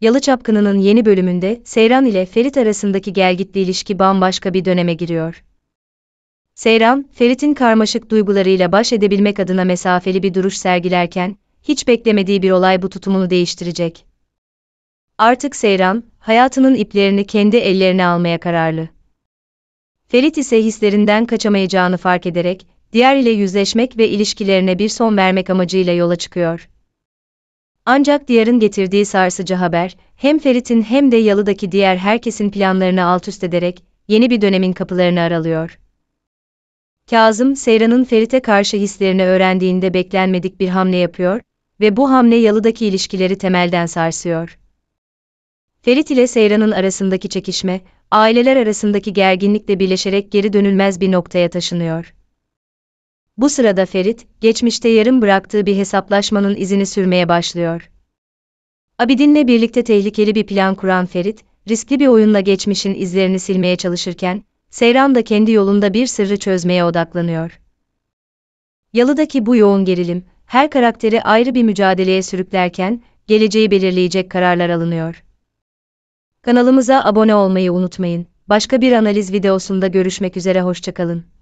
Yalı Çapkını'nın yeni bölümünde Seyran ile Ferit arasındaki gelgitli ilişki bambaşka bir döneme giriyor. Seyran, Ferit'in karmaşık duygularıyla baş edebilmek adına mesafeli bir duruş sergilerken, hiç beklemediği bir olay bu tutumunu değiştirecek. Artık Seyran, hayatının iplerini kendi ellerine almaya kararlı. Ferit ise hislerinden kaçamayacağını fark ederek, diğer ile yüzleşmek ve ilişkilerine bir son vermek amacıyla yola çıkıyor. Ancak Diyar'ın getirdiği sarsıcı haber, hem Ferit'in hem de Yalı'daki diğer herkesin planlarını alt üst ederek, yeni bir dönemin kapılarını aralıyor. Kazım, Seyran'ın Ferit'e karşı hislerini öğrendiğinde beklenmedik bir hamle yapıyor ve bu hamle Yalı'daki ilişkileri temelden sarsıyor. Ferit ile Seyran'ın arasındaki çekişme, aileler arasındaki gerginlikle birleşerek geri dönülmez bir noktaya taşınıyor. Bu sırada Ferit, geçmişte yarım bıraktığı bir hesaplaşmanın izini sürmeye başlıyor. Abidin'le birlikte tehlikeli bir plan kuran Ferit, riskli bir oyunla geçmişin izlerini silmeye çalışırken, Seyran da kendi yolunda bir sırrı çözmeye odaklanıyor. Yalı'daki bu yoğun gerilim, her karakteri ayrı bir mücadeleye sürüklerken, geleceği belirleyecek kararlar alınıyor. Kanalımıza abone olmayı unutmayın. Başka bir analiz videosunda görüşmek üzere hoşçakalın.